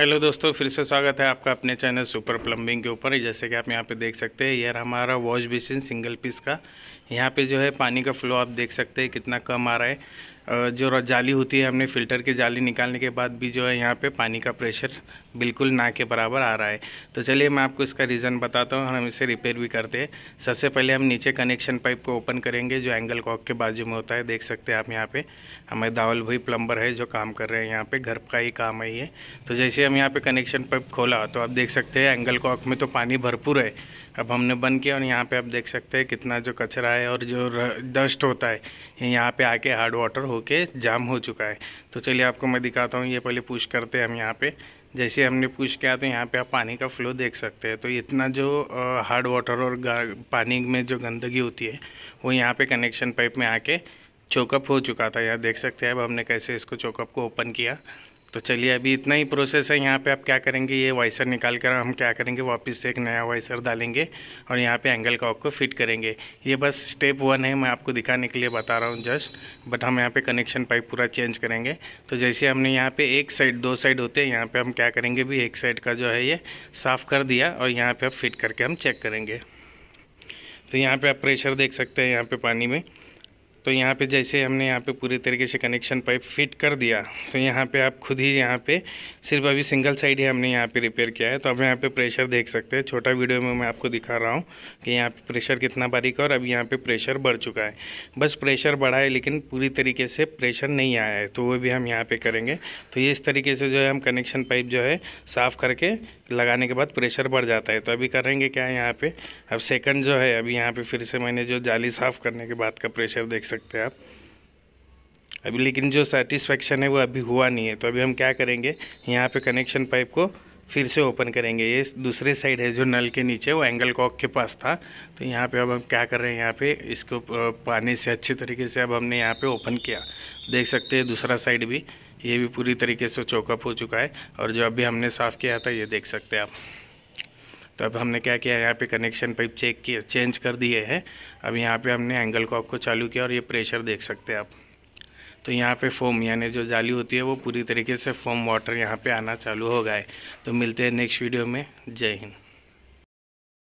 hello दोस्तों फिर से स्वागत है आपका अपने चैनल सुपर प्लम्बिंग के ऊपर जैसे कि आप यहाँ पे देख सकते हैं यार हमारा वॉश बेसिन सिंगल पीस का यहाँ पे जो है पानी का फ्लो आप देख सकते हैं कितना कम आ रहा है जो जाली होती है हमने फ़िल्टर की जाली निकालने के बाद भी जो है यहाँ पे पानी का प्रेशर बिल्कुल ना के बराबर आ रहा है तो चलिए मैं आपको इसका रीज़न बताता हूँ हम इसे रिपेयर भी करते हैं सबसे पहले हम नीचे कनेक्शन पाइप को ओपन करेंगे जो एंगल कॉक के बाजू में होता है देख सकते हैं आप यहाँ पर हमारे दावल भाई प्लम्बर है जो काम कर रहे हैं यहाँ पर घर का ही काम है ये तो जैसे हम यहाँ पर कनेक्शन पाइप खोला तो आप देख सकते हैं एंगल कॉक में तो पानी भरपूर है अब हमने बंद किया और यहाँ पर आप देख सकते हैं कितना जो कचरा है और जो डस्ट होता है यहाँ पर आके हार्ड वाटर हो होके जाम हो चुका है तो चलिए आपको मैं दिखाता हूँ ये पहले पुश करते हैं हम यहाँ पे जैसे हमने पुश किया तो यहाँ पे आप पानी का फ्लो देख सकते हैं तो इतना जो हार्ड वाटर और पानी में जो गंदगी होती है वो यहाँ पे कनेक्शन पाइप में आके चोकअप हो चुका था यहाँ देख सकते हैं अब हमने कैसे इसको चोकअप को ओपन किया तो चलिए अभी इतना ही प्रोसेस है यहाँ पे आप क्या करेंगे ये वाइसर निकाल कर हम क्या करेंगे वापस से एक नया वाइसर डालेंगे और यहाँ पे एंगल कॉक को फिट करेंगे ये बस स्टेप वन है मैं आपको दिखाने के लिए बता रहा हूँ जस्ट बट हम यहाँ पे कनेक्शन पाइप पूरा चेंज करेंगे तो जैसे हमने यहाँ पर एक साइड दो साइड होते हैं यहाँ पर हम क्या करेंगे भी एक साइड का जो है ये साफ़ कर दिया और यहाँ पर आप फिट करके हम चेक करेंगे तो यहाँ पर आप प्रेशर देख सकते हैं यहाँ पर पानी में तो यहाँ पे जैसे हमने यहाँ पे पूरी तरीके से कनेक्शन पाइप फिट कर दिया तो यहाँ पे आप खुद ही यहाँ पे सिर्फ अभी सिंगल साइड ही हमने यहाँ पे रिपेयर किया है तो अब यहाँ पे प्रेशर देख सकते हैं छोटा वीडियो में मैं आपको दिखा रहा हूँ कि यहाँ पे प्रेशर कितना बारीक है और अब यहाँ पे प्रेशर बढ़ चुका है बस प्रेशर बढ़ा है लेकिन पूरी तरीके से प्रेशर नहीं आया है तो वो भी हम यहाँ पर करेंगे तो ये इस तरीके से जो है हम कनेक्शन पाइप जो है साफ़ करके लगाने के बाद प्रेशर बढ़ जाता है तो अभी करेंगे क्या यहाँ पर अब सेकेंड जो है अभी यहाँ पर फिर से मैंने जो जाली साफ़ करने के बाद का प्रेशर देख सकते हैं आप अभी लेकिन जो सेटिस्फेक्शन है वो अभी हुआ नहीं है तो अभी हम क्या करेंगे यहाँ पे कनेक्शन पाइप को फिर से ओपन करेंगे ये दूसरे साइड है जो नल के नीचे वो एंगल कॉक के पास था तो यहाँ पे अब हम क्या कर रहे हैं यहाँ पे इसको पानी से अच्छे तरीके से अब हमने यहाँ पे ओपन किया देख सकते हैं दूसरा साइड भी ये भी पूरी तरीके से चौकअप हो चुका है और जो अभी हमने साफ़ किया था ये देख सकते हैं आप तो अब हमने क्या किया यहाँ पे कनेक्शन पाइप चेक किया चेंज कर दिए हैं अब यहाँ पे हमने एंगल कॉक को चालू किया और ये प्रेशर देख सकते हैं आप तो यहाँ पे फोम यानी जो जाली होती है वो पूरी तरीके से फोम वाटर यहाँ पे आना चालू हो गए है तो मिलते हैं नेक्स्ट वीडियो में जय हिंद